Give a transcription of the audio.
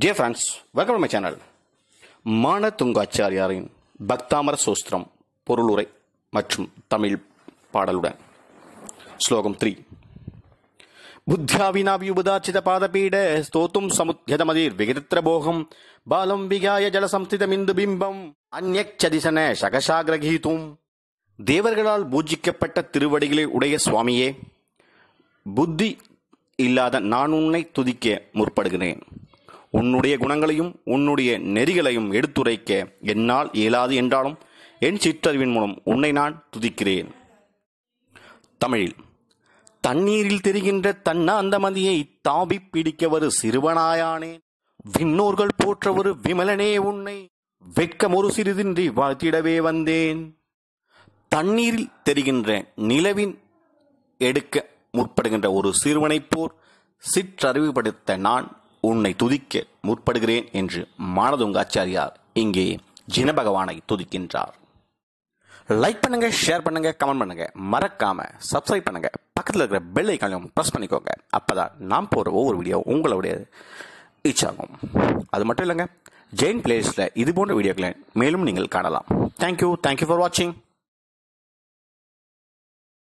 dear friends welcome my channel மான துங்காச்சாரியாரின் பக்தாமர சோஸ்திரம் பொருளுரை மற்றும் தமிழ் பாடலுடன் ஸ்லோகம் த்ரீ புத்தியாவினாவியுபதாச்சித பாதபீட ஸ்தோத்தும் சமுத்யதமதிர் விகிதத்திரபோகம் பாலம் விகாய ஜலசம்ஸ்திதமிந்து பிம்பம் அந்யச்சதிசன சகசாகிரகீதும் தேவர்களால் பூஜிக்கப்பட்ட திருவடிகளை உடைய சுவாமியே புத்தி இல்லாத நான் உன்னை துதிக்க முற்படுகிறேன் உன்னுடைய குணங்களையும் உன்னுடைய நெறிகளையும் எடுத்துரைக்க என்னால் இயலாது என்றாலும் என் சிற்றறிவின் மூலம் உன்னை நான் துதிக்கிறேன் தமிழில் தண்ணீரில் தெரிகின்ற தன்ன அந்த மதியை தாவி பிடிக்க ஒரு சிறுவனாயானே விண்ணோர்கள் போற்ற ஒரு விமலனே உன்னை வெட்கம் ஒரு சிறிதின்றி வாழ்த்திடவே வந்தேன் தண்ணீரில் தெரிகின்ற நிலவின் எடுக்க முற்படுகின்ற ஒரு சிறுவனைப் போர் சிற்றறிவுபடுத்த நான் உன்னை துதிக்க முற்படுகிறேன் என்று மானதுங்க ஆச்சாரியார் இங்கே ஜினபகவானை துதிக்கின்றார் லைக் பண்ணுங்க ஷேர் பண்ணுங்க கமெண்ட் பண்ணுங்க மறக்காம சப்ஸ்கிரைப் பண்ணுங்க பக்கத்தில் இருக்கிற பெல் ஐக்கானையும் ப்ரெஸ் பண்ணிக்கோங்க அப்போதான் நாம் போகிற ஒவ்வொரு வீடியோ உங்களுடைய ரீச் ஆகும் அது மட்டும் இல்லைங்க ஜெயின் பிளேஸில் இது போன்ற வீடியோக்களை மேலும் நீங்கள் காணலாம் தேங்க்யூ தேங்க்யூ ஃபார் வாட்சிங்